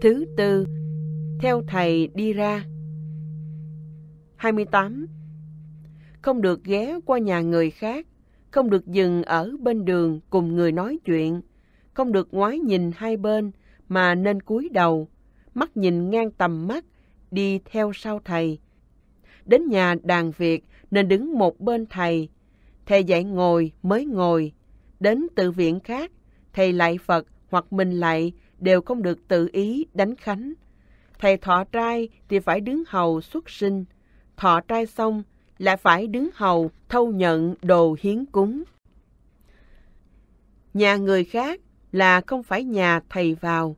Thứ tư, theo thầy đi ra. 28. Không được ghé qua nhà người khác, không được dừng ở bên đường cùng người nói chuyện, không được ngoái nhìn hai bên mà nên cúi đầu, mắt nhìn ngang tầm mắt, đi theo sau thầy. Đến nhà đàn việc nên đứng một bên thầy, thầy dạy ngồi mới ngồi, đến tự viện khác, thầy lại Phật hoặc mình lại đều không được tự ý đánh khánh. Thầy thọ trai thì phải đứng hầu xuất sinh, thọ trai xong lại phải đứng hầu thâu nhận đồ hiến cúng. Nhà người khác là không phải nhà thầy vào.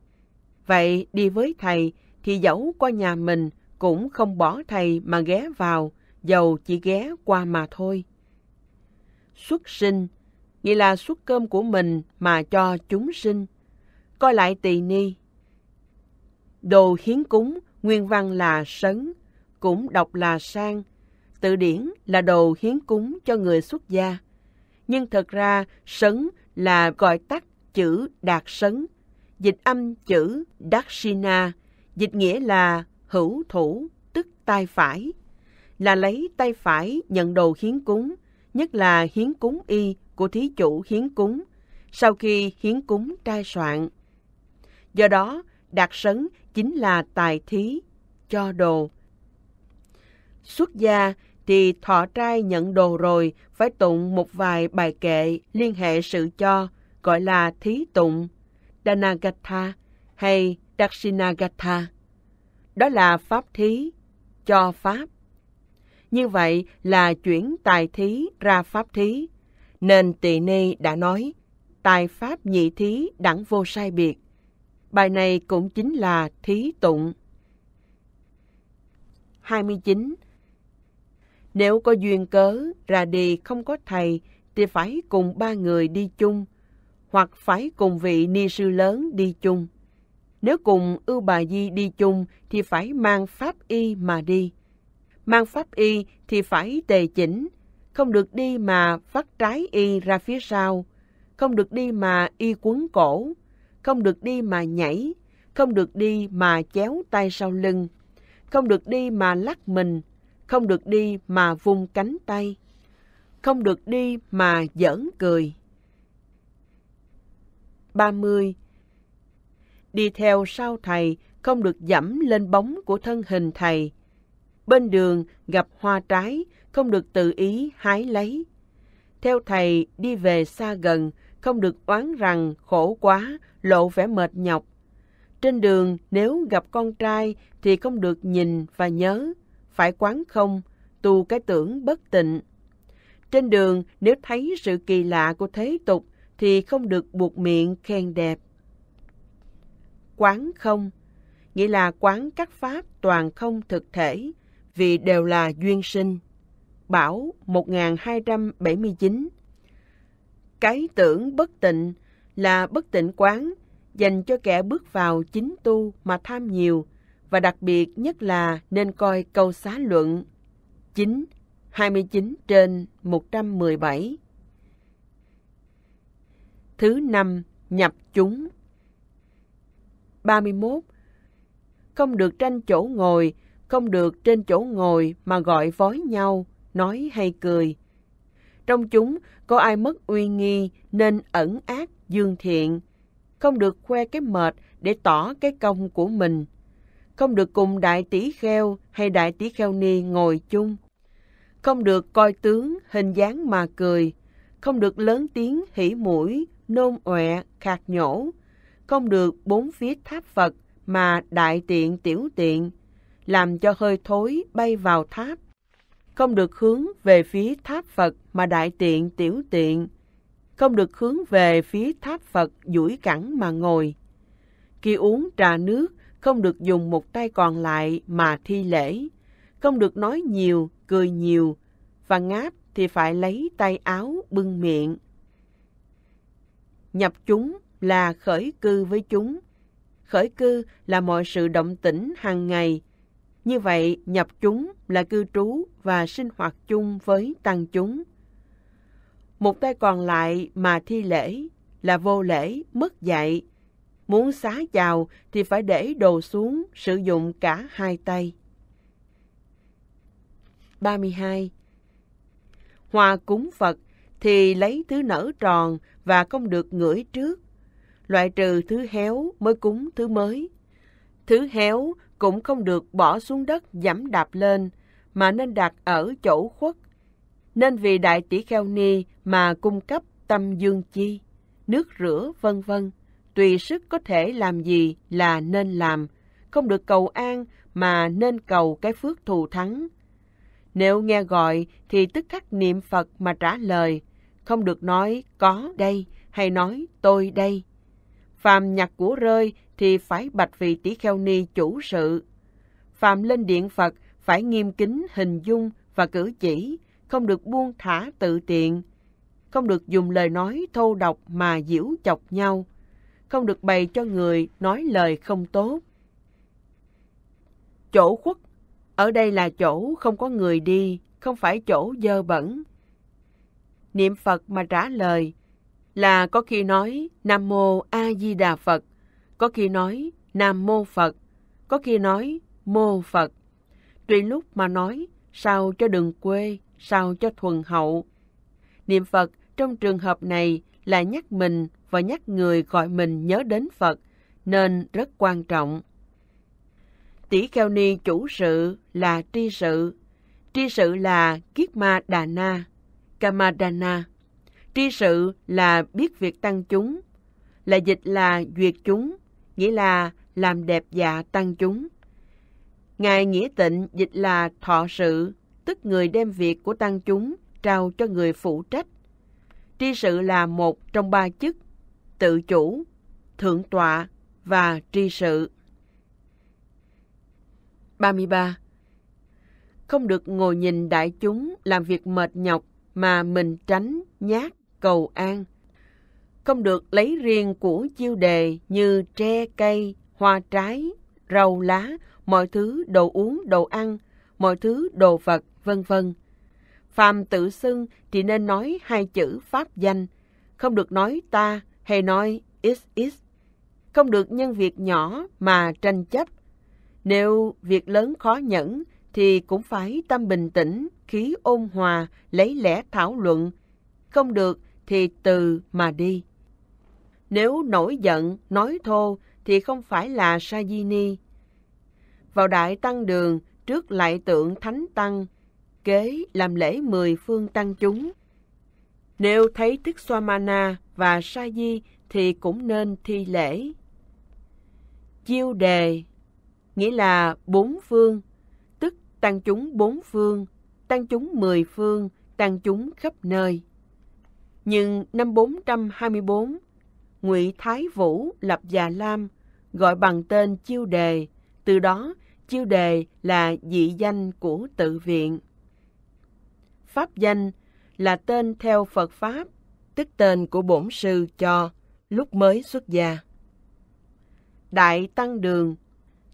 Vậy đi với thầy thì dẫu qua nhà mình cũng không bỏ thầy mà ghé vào, dầu chỉ ghé qua mà thôi. Xuất sinh nghĩa là suất cơm của mình mà cho chúng sinh. Coi lại tỳ ni. Đồ hiến cúng, nguyên văn là sấn, cũng đọc là sang. Tự điển là đồ hiến cúng cho người xuất gia. Nhưng thật ra sấn là gọi tắt chữ đạt sấn, dịch âm chữ dakshina, dịch nghĩa là hữu thủ, tức tay phải, là lấy tay phải nhận đồ hiến cúng, nhất là hiến cúng y của thí chủ hiến cúng sau khi hiến cúng trai soạn. Do đó, đạt sấn chính là tài thí, cho đồ. Xuất gia thì thọ trai nhận đồ rồi phải tụng một vài bài kệ liên hệ sự cho, gọi là thí tụng, Danagatha hay Daksinagatha. Đó là pháp thí, cho pháp. Như vậy là chuyển tài thí ra pháp thí nên Tỳ Ni đã nói tài pháp nhị thí đẳng vô sai biệt. Bài này cũng chính là thí tụng. 29. Nếu có duyên cớ ra đi không có thầy thì phải cùng ba người đi chung hoặc phải cùng vị ni sư lớn đi chung. Nếu cùng ưu bà di đi chung thì phải mang pháp y mà đi. Mang pháp y thì phải tề chỉnh, không được đi mà vắt trái y ra phía sau, không được đi mà y quấn cổ, không được đi mà nhảy, không được đi mà chéo tay sau lưng, không được đi mà lắc mình, không được đi mà vung cánh tay, không được đi mà giỡn cười. 30. Đi theo sau thầy, không được dẫm lên bóng của thân hình thầy. Bên đường gặp hoa trái, không được tự ý hái lấy. Theo thầy, đi về xa gần, không được oán rằng khổ quá, lộ vẻ mệt nhọc. Trên đường, nếu gặp con trai thì không được nhìn và nhớ, phải quán không, tu cái tưởng bất tịnh. Trên đường, nếu thấy sự kỳ lạ của thế tục thì không được buộc miệng khen đẹp. Quán không, nghĩa là quán các pháp toàn không thực thể, vì đều là duyên sinh. Bảo 1279 Cái tưởng bất tịnh là bất tịnh quán dành cho kẻ bước vào chính tu mà tham nhiều và đặc biệt nhất là nên coi câu xá luận 9 29 trên 117 Thứ năm, nhập chúng. 31. Không được tranh chỗ ngồi, không được trên chỗ ngồi mà gọi vói nhau, nói hay cười. Trong chúng, có ai mất uy nghi nên ẩn ác, dương thiện. Không được khoe cái mệt để tỏ cái công của mình. Không được cùng đại tỷ kheo hay đại tỷ kheo ni ngồi chung. Không được coi tướng, hình dáng mà cười. Không được lớn tiếng, hỉ mũi, nôn ọe, khạc nhổ. Không được bốn phía tháp Phật mà đại tiện tiểu tiện, làm cho hơi thối bay vào tháp không được hướng về phía tháp Phật mà đại tiện tiểu tiện, không được hướng về phía tháp Phật duỗi cẳng mà ngồi. Khi uống trà nước, không được dùng một tay còn lại mà thi lễ, không được nói nhiều, cười nhiều, và ngáp thì phải lấy tay áo bưng miệng. Nhập chúng là khởi cư với chúng. Khởi cư là mọi sự động tĩnh hàng ngày, như vậy, nhập chúng là cư trú và sinh hoạt chung với tăng chúng. Một tay còn lại mà thi lễ là vô lễ, mất dạy. Muốn xá chào thì phải để đồ xuống, sử dụng cả hai tay. 32. Hòa cúng Phật thì lấy thứ nở tròn và không được ngửi trước. Loại trừ thứ héo mới cúng thứ mới. Thứ héo cũng không được bỏ xuống đất dẫm đạp lên, mà nên đặt ở chỗ khuất. Nên vì đại tỷ kheo ni mà cung cấp tâm dương chi, nước rửa vân vân, tùy sức có thể làm gì là nên làm, không được cầu an mà nên cầu cái phước thù thắng. Nếu nghe gọi thì tức khắc niệm Phật mà trả lời, không được nói có đây hay nói tôi đây phàm nhặt của rơi thì phải bạch vị tỷ kheo ni chủ sự. Phàm lên điện Phật phải nghiêm kính hình dung và cử chỉ, không được buông thả tự tiện, không được dùng lời nói thô độc mà diễu chọc nhau, không được bày cho người nói lời không tốt. Chỗ khuất, ở đây là chỗ không có người đi, không phải chỗ dơ bẩn. Niệm Phật mà trả lời, là có khi nói Nam Mô A Di Đà Phật, có khi nói Nam Mô Phật, có khi nói Mô Phật. Tùy lúc mà nói, sao cho đừng quê, sao cho thuần hậu. Niệm Phật trong trường hợp này là nhắc mình và nhắc người gọi mình nhớ đến Phật, nên rất quan trọng. Tỷ Kheo Ni chủ sự là tri sự. Tri sự là Kiết Ma Đà Na, đà na. Tri sự là biết việc tăng chúng, là dịch là duyệt chúng, nghĩa là làm đẹp dạ tăng chúng. Ngài Nghĩa Tịnh dịch là thọ sự, tức người đem việc của tăng chúng trao cho người phụ trách. Tri sự là một trong ba chức, tự chủ, thượng tọa và tri sự. 33. Không được ngồi nhìn đại chúng làm việc mệt nhọc mà mình tránh, nhát, cầu an. Không được lấy riêng của chiêu đề như tre, cây, hoa trái, rau lá, mọi thứ đồ uống, đồ ăn, mọi thứ đồ vật, vân vân. Phàm tự xưng thì nên nói hai chữ pháp danh, không được nói ta hay nói is is. Không được nhân việc nhỏ mà tranh chấp. Nếu việc lớn khó nhẫn thì cũng phải tâm bình tĩnh, khí ôn hòa, lấy lẽ thảo luận. Không được thì từ mà đi. Nếu nổi giận, nói thô thì không phải là sa di ni. Vào đại tăng đường, trước lại tượng thánh tăng, kế làm lễ mười phương tăng chúng. Nếu thấy Thích Swamana và Sa Di thì cũng nên thi lễ. Chiêu đề nghĩa là bốn phương, tức tăng chúng bốn phương, tăng chúng mười phương, tăng chúng khắp nơi nhưng năm 424, Ngụy Thái Vũ lập Già Lam, gọi bằng tên Chiêu Đề, từ đó Chiêu Đề là dị danh của tự viện. Pháp danh là tên theo Phật Pháp, tức tên của bổn sư cho lúc mới xuất gia. Đại Tăng Đường,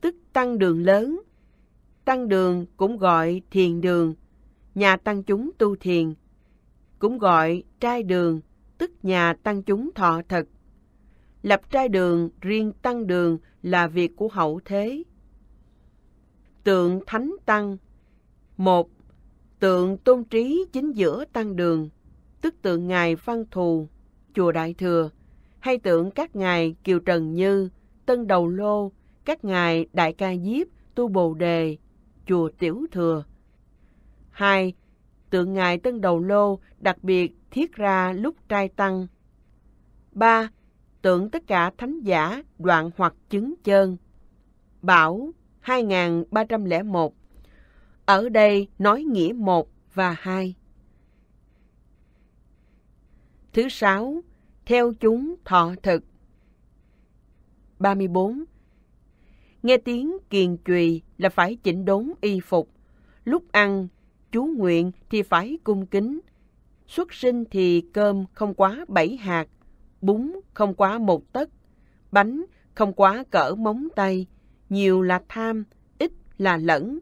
tức Tăng Đường Lớn. Tăng Đường cũng gọi Thiền Đường, nhà tăng chúng tu thiền – cũng gọi trai đường, tức nhà tăng chúng thọ thật. Lập trai đường, riêng tăng đường là việc của hậu thế. Tượng Thánh Tăng một Tượng tôn trí chính giữa tăng đường, tức tượng Ngài Văn Thù, Chùa Đại Thừa, hay tượng các Ngài Kiều Trần Như, Tân Đầu Lô, các Ngài Đại Ca Diếp, Tu Bồ Đề, Chùa Tiểu Thừa. 2 tượng ngài Tân Đầu Lô đặc biệt thiết ra lúc trai tăng. 3. Tượng tất cả thánh giả đoạn hoặc chứng chơn. Bảo 2301 Ở đây nói nghĩa 1 và 2. Thứ sáu, theo chúng thọ thực. 34. Nghe tiếng kiền chùy là phải chỉnh đốn y phục, lúc ăn chú nguyện thì phải cung kính. Xuất sinh thì cơm không quá bảy hạt, bún không quá một tấc, bánh không quá cỡ móng tay, nhiều là tham, ít là lẫn.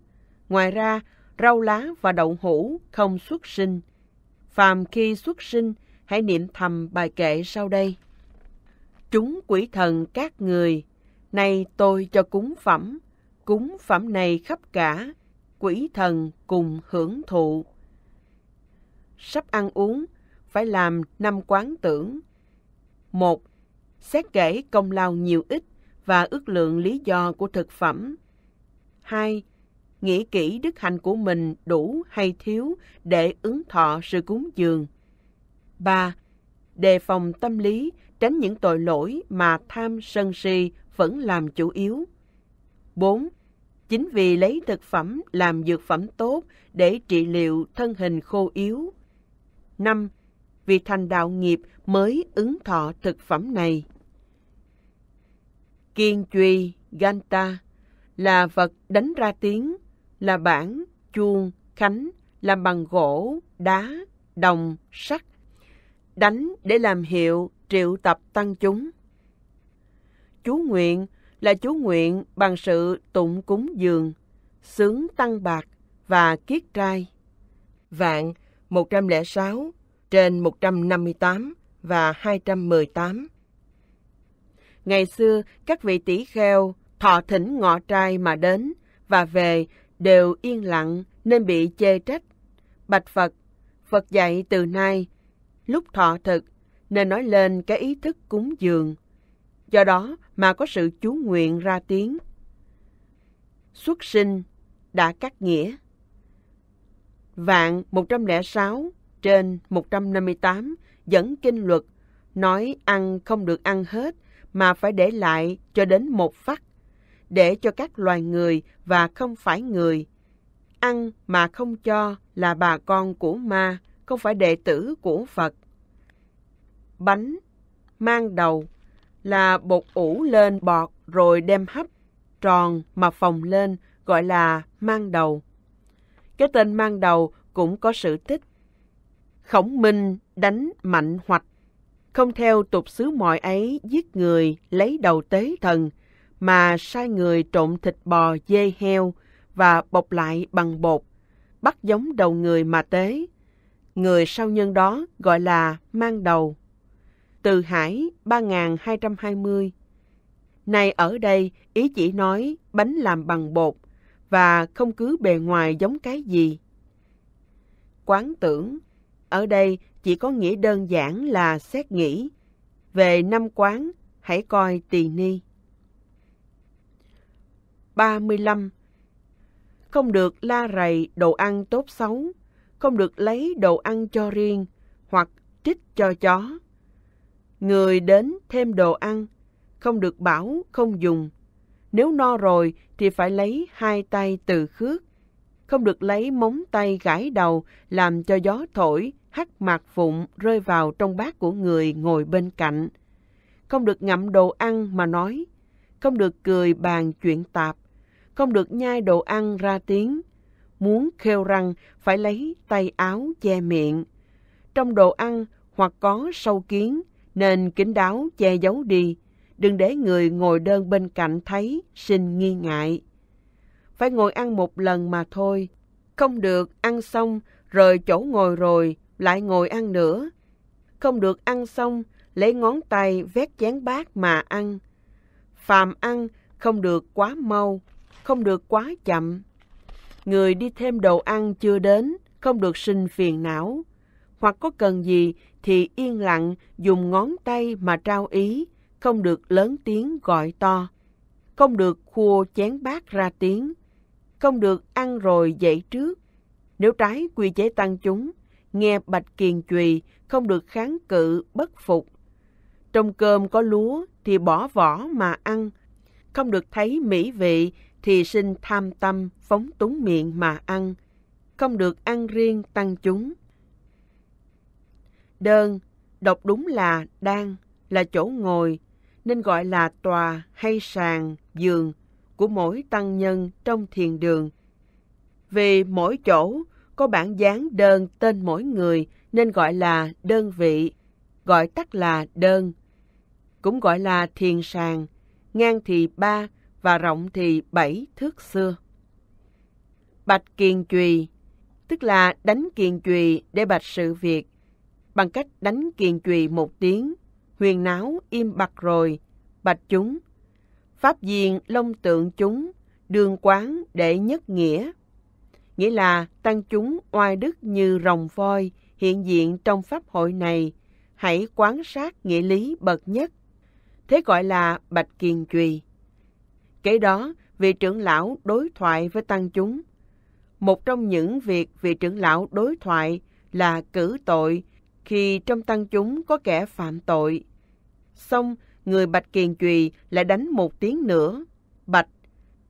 Ngoài ra, rau lá và đậu hũ không xuất sinh. Phàm khi xuất sinh, hãy niệm thầm bài kệ sau đây. Chúng quỷ thần các người, nay tôi cho cúng phẩm, cúng phẩm này khắp cả, quỷ thần cùng hưởng thụ. Sắp ăn uống, phải làm năm quán tưởng. một Xét kể công lao nhiều ít và ước lượng lý do của thực phẩm. hai, Nghĩ kỹ đức hạnh của mình đủ hay thiếu để ứng thọ sự cúng dường. ba, Đề phòng tâm lý, tránh những tội lỗi mà tham sân si vẫn làm chủ yếu. bốn, chính vì lấy thực phẩm làm dược phẩm tốt để trị liệu thân hình khô yếu. 5. Vì thành đạo nghiệp mới ứng thọ thực phẩm này. Kiên truy Ganta là vật đánh ra tiếng, là bản, chuông, khánh, làm bằng gỗ, đá, đồng, sắt. Đánh để làm hiệu triệu tập tăng chúng. Chú nguyện là chú nguyện bằng sự tụng cúng dường, sướng tăng bạc và kiết trai. Vạn 106 trên 158 và 218. Ngày xưa, các vị tỷ kheo thọ thỉnh ngọ trai mà đến và về đều yên lặng nên bị chê trách. Bạch Phật, Phật dạy từ nay, lúc thọ thực nên nói lên cái ý thức cúng dường, do đó mà có sự chú nguyện ra tiếng. Xuất sinh đã cắt nghĩa. Vạn 106 trên 158 dẫn kinh luật nói ăn không được ăn hết mà phải để lại cho đến một phát để cho các loài người và không phải người ăn mà không cho là bà con của ma không phải đệ tử của phật bánh mang đầu là bột ủ lên bọt rồi đem hấp tròn mà phồng lên gọi là mang đầu. Cái tên mang đầu cũng có sự tích. Khổng Minh đánh mạnh hoạch, không theo tục xứ mọi ấy giết người lấy đầu tế thần, mà sai người trộn thịt bò dê heo và bọc lại bằng bột, bắt giống đầu người mà tế. Người sau nhân đó gọi là mang đầu. Từ Hải 3220. Này ở đây, ý chỉ nói bánh làm bằng bột và không cứ bề ngoài giống cái gì. Quán tưởng, ở đây chỉ có nghĩa đơn giản là xét nghĩ. Về năm quán, hãy coi tỳ ni. 35. Không được la rầy đồ ăn tốt xấu, không được lấy đồ ăn cho riêng hoặc trích cho chó người đến thêm đồ ăn, không được bảo, không dùng. Nếu no rồi thì phải lấy hai tay từ khước, không được lấy móng tay gãi đầu làm cho gió thổi, hắt mặt phụng rơi vào trong bát của người ngồi bên cạnh. Không được ngậm đồ ăn mà nói, không được cười bàn chuyện tạp, không được nhai đồ ăn ra tiếng. Muốn khêu răng phải lấy tay áo che miệng. Trong đồ ăn hoặc có sâu kiến, nên kín đáo che giấu đi, đừng để người ngồi đơn bên cạnh thấy, xin nghi ngại. Phải ngồi ăn một lần mà thôi, không được ăn xong rời chỗ ngồi rồi, lại ngồi ăn nữa. Không được ăn xong, lấy ngón tay vét chén bát mà ăn. Phàm ăn không được quá mau, không được quá chậm. Người đi thêm đồ ăn chưa đến, không được sinh phiền não. Hoặc có cần gì thì yên lặng dùng ngón tay mà trao ý, không được lớn tiếng gọi to, không được khua chén bát ra tiếng, không được ăn rồi dậy trước. Nếu trái quy chế tăng chúng, nghe bạch kiền chùy không được kháng cự, bất phục. Trong cơm có lúa thì bỏ vỏ mà ăn, không được thấy mỹ vị thì sinh tham tâm, phóng túng miệng mà ăn, không được ăn riêng tăng chúng Đơn, đọc đúng là đang, là chỗ ngồi, nên gọi là tòa hay sàn, giường của mỗi tăng nhân trong thiền đường. Vì mỗi chỗ có bản dáng đơn tên mỗi người nên gọi là đơn vị, gọi tắt là đơn. Cũng gọi là thiền sàn, ngang thì ba và rộng thì bảy thước xưa. Bạch kiền chùy, tức là đánh kiền chùy để bạch sự việc, bằng cách đánh kiền chùy một tiếng, huyền náo im bặt rồi, bạch chúng. Pháp viên long tượng chúng, đường quán để nhất nghĩa. Nghĩa là tăng chúng oai đức như rồng voi hiện diện trong pháp hội này, hãy quán sát nghĩa lý bậc nhất. Thế gọi là bạch kiền chùy. Kể đó, vị trưởng lão đối thoại với tăng chúng. Một trong những việc vị trưởng lão đối thoại là cử tội khi trong tăng chúng có kẻ phạm tội. Xong, người Bạch Kiền Chùy lại đánh một tiếng nữa. Bạch,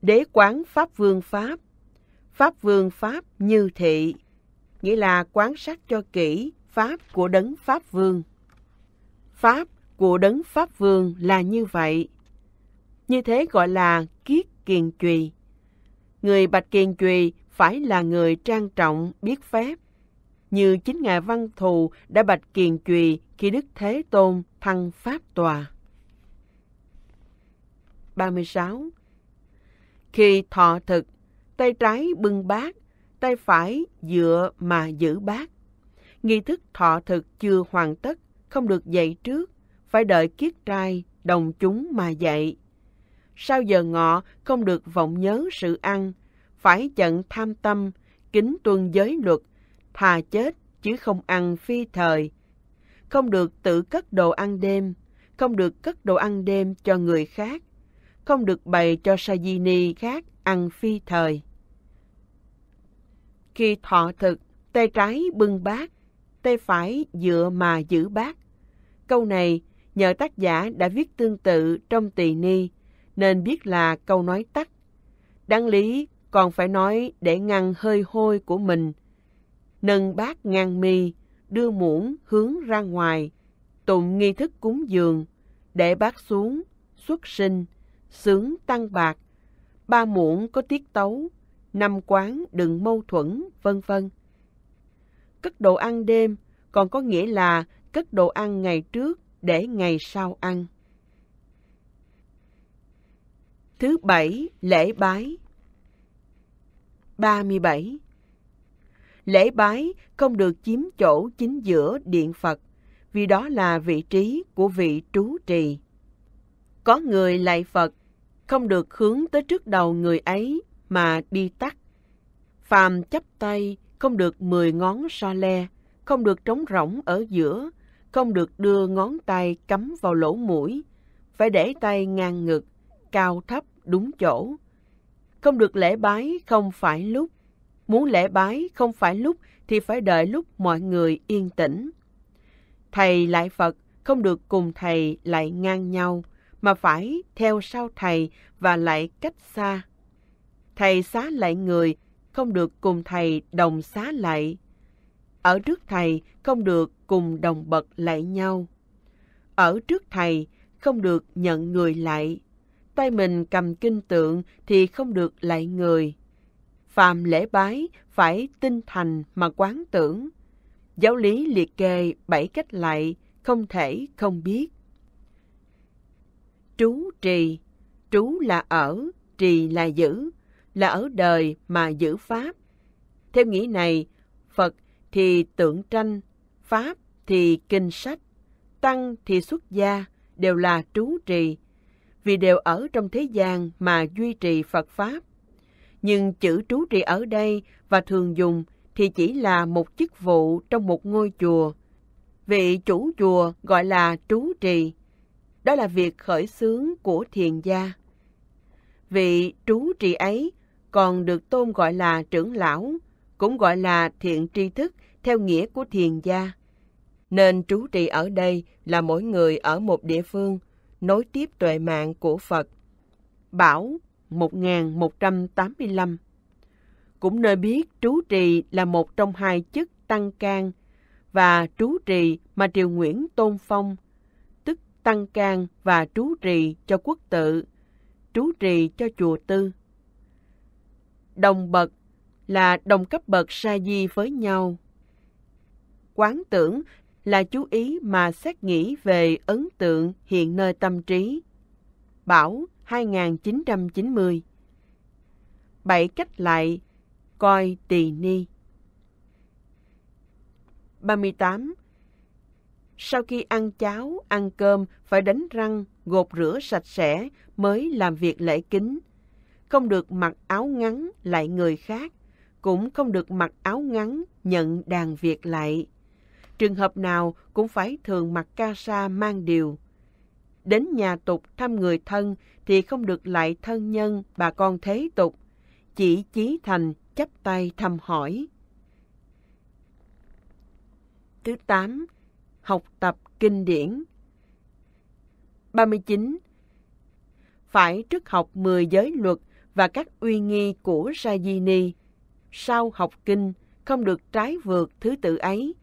đế quán Pháp Vương Pháp. Pháp Vương Pháp như thị, nghĩa là quán sát cho kỹ Pháp của đấng Pháp Vương. Pháp của đấng Pháp Vương là như vậy. Như thế gọi là kiết kiền chùy. Người Bạch Kiền Chùy phải là người trang trọng, biết phép, như chính Ngài Văn Thù đã bạch kiền chùy khi Đức Thế Tôn thăng Pháp Tòa. 36. Khi thọ thực, tay trái bưng bát, tay phải dựa mà giữ bát. Nghi thức thọ thực chưa hoàn tất, không được dậy trước, phải đợi kiết trai, đồng chúng mà dậy. Sau giờ ngọ không được vọng nhớ sự ăn, phải chận tham tâm, kính tuân giới luật, thà chết chứ không ăn phi thời. Không được tự cất đồ ăn đêm, không được cất đồ ăn đêm cho người khác, không được bày cho Sajini khác ăn phi thời. Khi thọ thực, tay trái bưng bát, tay phải dựa mà giữ bát. Câu này nhờ tác giả đã viết tương tự trong tỳ ni, nên biết là câu nói tắt. Đáng lý còn phải nói để ngăn hơi hôi của mình nâng bát ngang mi, đưa muỗng hướng ra ngoài, tụng nghi thức cúng dường, để bát xuống, xuất sinh, sướng tăng bạc, ba muỗng có tiết tấu, năm quán đừng mâu thuẫn, vân vân. Cất đồ ăn đêm còn có nghĩa là cất đồ ăn ngày trước để ngày sau ăn. Thứ bảy, lễ bái. 37 lễ bái không được chiếm chỗ chính giữa điện Phật, vì đó là vị trí của vị trú trì. Có người lạy Phật, không được hướng tới trước đầu người ấy mà đi tắt. Phàm chấp tay, không được mười ngón so le, không được trống rỗng ở giữa, không được đưa ngón tay cắm vào lỗ mũi, phải để tay ngang ngực, cao thấp đúng chỗ. Không được lễ bái không phải lúc, muốn lễ bái không phải lúc thì phải đợi lúc mọi người yên tĩnh. Thầy lại Phật không được cùng thầy lại ngang nhau, mà phải theo sau thầy và lại cách xa. Thầy xá lại người không được cùng thầy đồng xá lại. Ở trước thầy không được cùng đồng bậc lại nhau. Ở trước thầy không được nhận người lại. Tay mình cầm kinh tượng thì không được lại người phàm lễ bái phải tinh thành mà quán tưởng. Giáo lý liệt kê bảy cách lạy không thể không biết. Trú trì, trú là ở, trì là giữ, là ở đời mà giữ pháp. Theo nghĩa này, Phật thì tượng tranh, pháp thì kinh sách, tăng thì xuất gia đều là trú trì, vì đều ở trong thế gian mà duy trì Phật pháp nhưng chữ trú trì ở đây và thường dùng thì chỉ là một chức vụ trong một ngôi chùa. Vị chủ chùa gọi là trú trì. Đó là việc khởi xướng của thiền gia. Vị trú trì ấy còn được tôn gọi là trưởng lão, cũng gọi là thiện tri thức theo nghĩa của thiền gia. Nên trú trì ở đây là mỗi người ở một địa phương, nối tiếp tuệ mạng của Phật. Bảo 1185. Cũng nơi biết trú trì là một trong hai chức tăng can và trú trì mà Triều Nguyễn tôn phong, tức tăng can và trú trì cho quốc tự, trú trì cho chùa tư. Đồng bậc là đồng cấp bậc sa di với nhau. Quán tưởng là chú ý mà xét nghĩ về ấn tượng hiện nơi tâm trí. Bảo 2990 Bảy cách lại coi tỳ ni 38 Sau khi ăn cháo, ăn cơm phải đánh răng, gột rửa sạch sẽ mới làm việc lễ kính. Không được mặc áo ngắn lại người khác, cũng không được mặc áo ngắn nhận đàn việc lại. Trường hợp nào cũng phải thường mặc ca sa mang điều đến nhà tục thăm người thân thì không được lại thân nhân bà con thế tục, chỉ chí thành chắp tay thăm hỏi. Thứ tám Học tập kinh điển 39. Phải trước học 10 giới luật và các uy nghi của Rajini. Sau học kinh, không được trái vượt thứ tự ấy.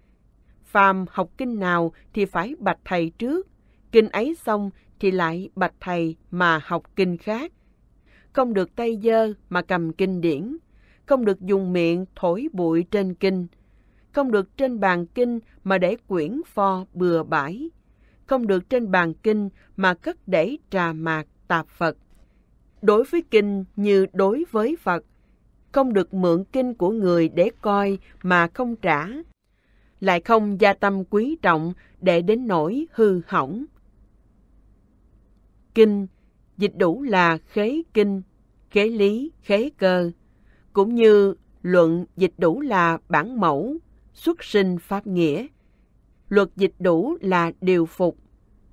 Phàm học kinh nào thì phải bạch thầy trước, kinh ấy xong thì lại bạch thầy mà học kinh khác. Không được tay dơ mà cầm kinh điển, không được dùng miệng thổi bụi trên kinh, không được trên bàn kinh mà để quyển pho bừa bãi, không được trên bàn kinh mà cất để trà mạc tạp Phật. Đối với kinh như đối với Phật, không được mượn kinh của người để coi mà không trả, lại không gia tâm quý trọng để đến nỗi hư hỏng kinh, dịch đủ là khế kinh, khế lý, khế cơ, cũng như luận dịch đủ là bản mẫu, xuất sinh pháp nghĩa. Luật dịch đủ là điều phục,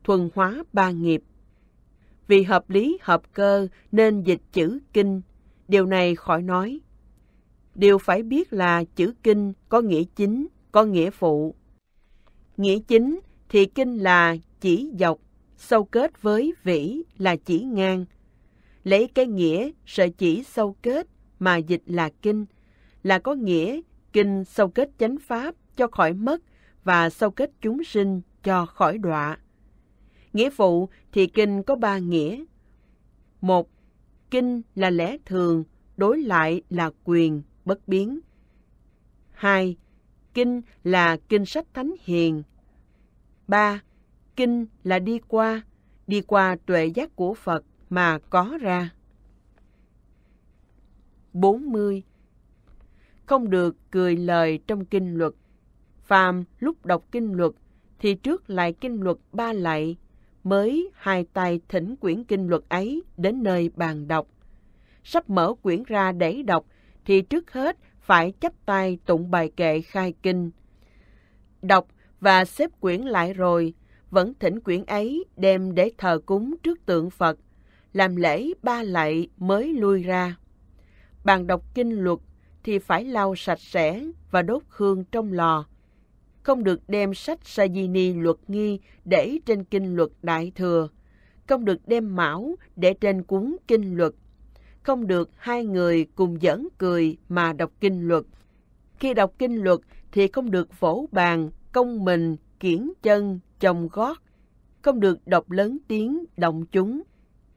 thuần hóa ba nghiệp. Vì hợp lý hợp cơ nên dịch chữ kinh, điều này khỏi nói. Điều phải biết là chữ kinh có nghĩa chính, có nghĩa phụ. Nghĩa chính thì kinh là chỉ dọc, sâu kết với vĩ là chỉ ngang. Lấy cái nghĩa sợi chỉ sâu kết mà dịch là kinh, là có nghĩa kinh sâu kết chánh pháp cho khỏi mất và sâu kết chúng sinh cho khỏi đọa. Nghĩa phụ thì kinh có ba nghĩa. Một, kinh là lẽ thường, đối lại là quyền, bất biến. Hai, kinh là kinh sách thánh hiền. Ba, kinh là đi qua, đi qua tuệ giác của Phật mà có ra. 40. Không được cười lời trong kinh luật. Phàm lúc đọc kinh luật thì trước lại kinh luật ba lại mới hai tay thỉnh quyển kinh luật ấy đến nơi bàn đọc. Sắp mở quyển ra để đọc thì trước hết phải chấp tay tụng bài kệ khai kinh. Đọc và xếp quyển lại rồi vẫn thỉnh quyển ấy đem để thờ cúng trước tượng Phật, làm lễ ba lạy mới lui ra. Bàn đọc kinh luật thì phải lau sạch sẽ và đốt hương trong lò. Không được đem sách Sajini luật nghi để trên kinh luật đại thừa. Không được đem mão để trên cuốn kinh luật. Không được hai người cùng dẫn cười mà đọc kinh luật. Khi đọc kinh luật thì không được vỗ bàn, công mình, kiển chân, chồng gót, không được đọc lớn tiếng động chúng,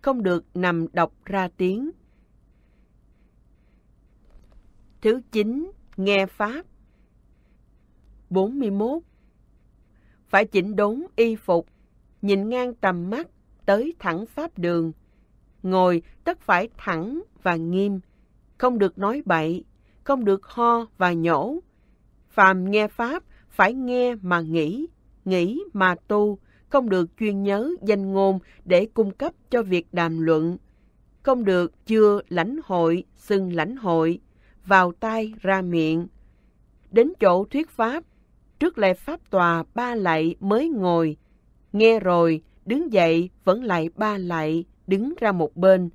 không được nằm đọc ra tiếng. Thứ 9. Nghe Pháp 41. Phải chỉnh đốn y phục, nhìn ngang tầm mắt tới thẳng Pháp đường. Ngồi tất phải thẳng và nghiêm, không được nói bậy, không được ho và nhổ. Phàm nghe Pháp phải nghe mà nghĩ, nghĩ mà tu, không được chuyên nhớ danh ngôn để cung cấp cho việc đàm luận, không được chưa lãnh hội, xưng lãnh hội, vào tai ra miệng. Đến chỗ thuyết pháp, trước lệ pháp tòa ba lạy mới ngồi, nghe rồi đứng dậy vẫn lại ba lạy, đứng ra một bên.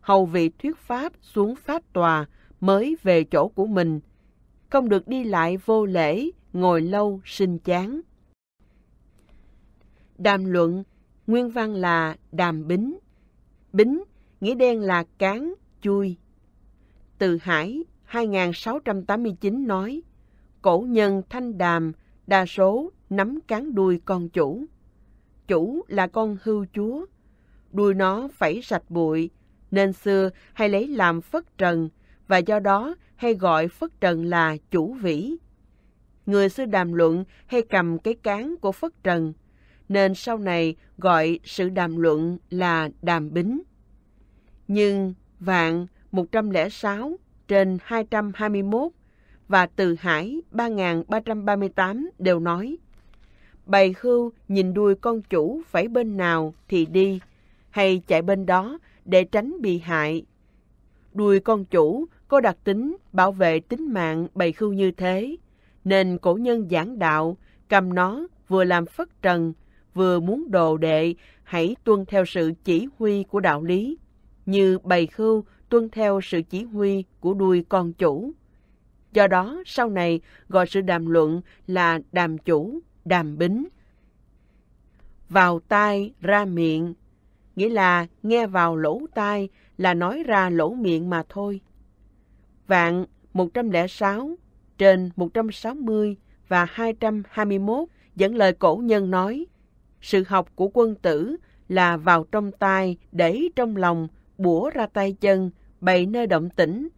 Hầu vị thuyết pháp xuống pháp tòa mới về chỗ của mình, không được đi lại vô lễ, ngồi lâu sinh chán. Đàm luận, nguyên văn là đàm bính. Bính, nghĩa đen là cán, chui. Từ Hải, 2689 nói, cổ nhân thanh đàm, đa số nắm cán đuôi con chủ. Chủ là con hưu chúa, đuôi nó phải sạch bụi, nên xưa hay lấy làm phất trần và do đó hay gọi phất trần là chủ vĩ. Người xưa đàm luận hay cầm cái cán của phất trần – nên sau này gọi sự đàm luận là đàm bính. Nhưng Vạn 106 trên 221 và Từ Hải 3338 đều nói Bày hưu nhìn đuôi con chủ phải bên nào thì đi, hay chạy bên đó để tránh bị hại. Đuôi con chủ có đặc tính bảo vệ tính mạng bầy khưu như thế, nên cổ nhân giảng đạo cầm nó vừa làm phất trần, vừa muốn đồ đệ hãy tuân theo sự chỉ huy của đạo lý, như bầy khưu tuân theo sự chỉ huy của đuôi con chủ. Do đó, sau này gọi sự đàm luận là đàm chủ, đàm bính. Vào tai ra miệng, nghĩa là nghe vào lỗ tai là nói ra lỗ miệng mà thôi. Vạn 106 trên 160 và 221 dẫn lời cổ nhân nói sự học của quân tử là vào trong tai, để trong lòng, bủa ra tay chân, bày nơi động tĩnh.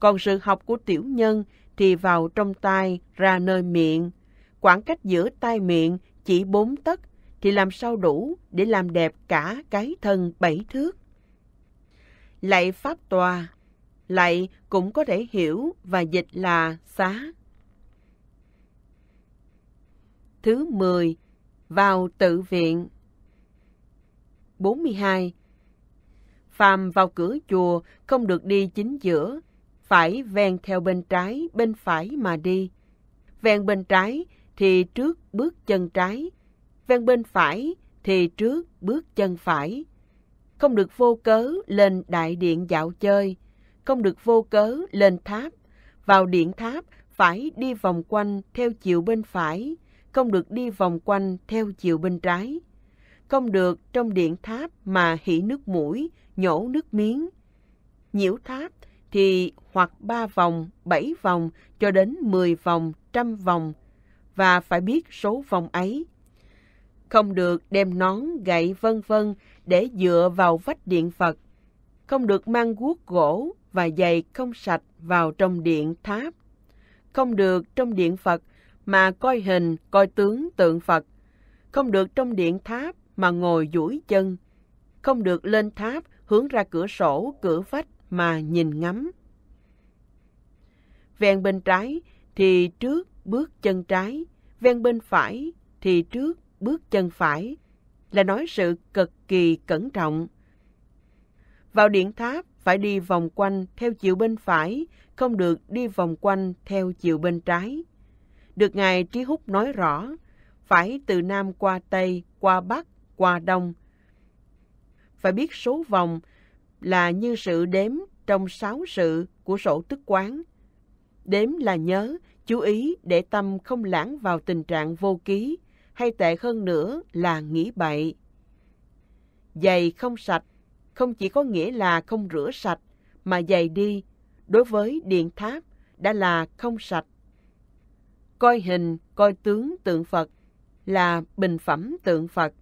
Còn sự học của tiểu nhân thì vào trong tai, ra nơi miệng. Khoảng cách giữa tai miệng chỉ bốn tấc thì làm sao đủ để làm đẹp cả cái thân bảy thước. Lạy Pháp Tòa Lạy cũng có thể hiểu và dịch là xá. Thứ mười vào tự viện. 42. Phàm vào cửa chùa không được đi chính giữa, phải ven theo bên trái, bên phải mà đi. Ven bên trái thì trước bước chân trái, ven bên phải thì trước bước chân phải. Không được vô cớ lên đại điện dạo chơi, không được vô cớ lên tháp. Vào điện tháp phải đi vòng quanh theo chiều bên phải, không được đi vòng quanh theo chiều bên trái, không được trong điện tháp mà hỉ nước mũi, nhổ nước miếng. Nhiễu tháp thì hoặc 3 vòng, 7 vòng cho đến 10 vòng, trăm vòng và phải biết số vòng ấy. Không được đem nón, gậy vân vân để dựa vào vách điện Phật. Không được mang guốc gỗ và giày không sạch vào trong điện tháp. Không được trong điện Phật mà coi hình, coi tướng tượng Phật, không được trong điện tháp mà ngồi duỗi chân, không được lên tháp hướng ra cửa sổ, cửa vách mà nhìn ngắm. Ven bên trái thì trước bước chân trái, ven bên phải thì trước bước chân phải, là nói sự cực kỳ cẩn trọng. Vào điện tháp phải đi vòng quanh theo chiều bên phải, không được đi vòng quanh theo chiều bên trái được Ngài Trí Húc nói rõ, phải từ Nam qua Tây, qua Bắc, qua Đông. Phải biết số vòng là như sự đếm trong sáu sự của sổ tức quán. Đếm là nhớ, chú ý để tâm không lãng vào tình trạng vô ký, hay tệ hơn nữa là nghĩ bậy. Giày không sạch, không chỉ có nghĩa là không rửa sạch, mà giày đi, đối với điện tháp đã là không sạch coi hình, coi tướng tượng Phật là bình phẩm tượng Phật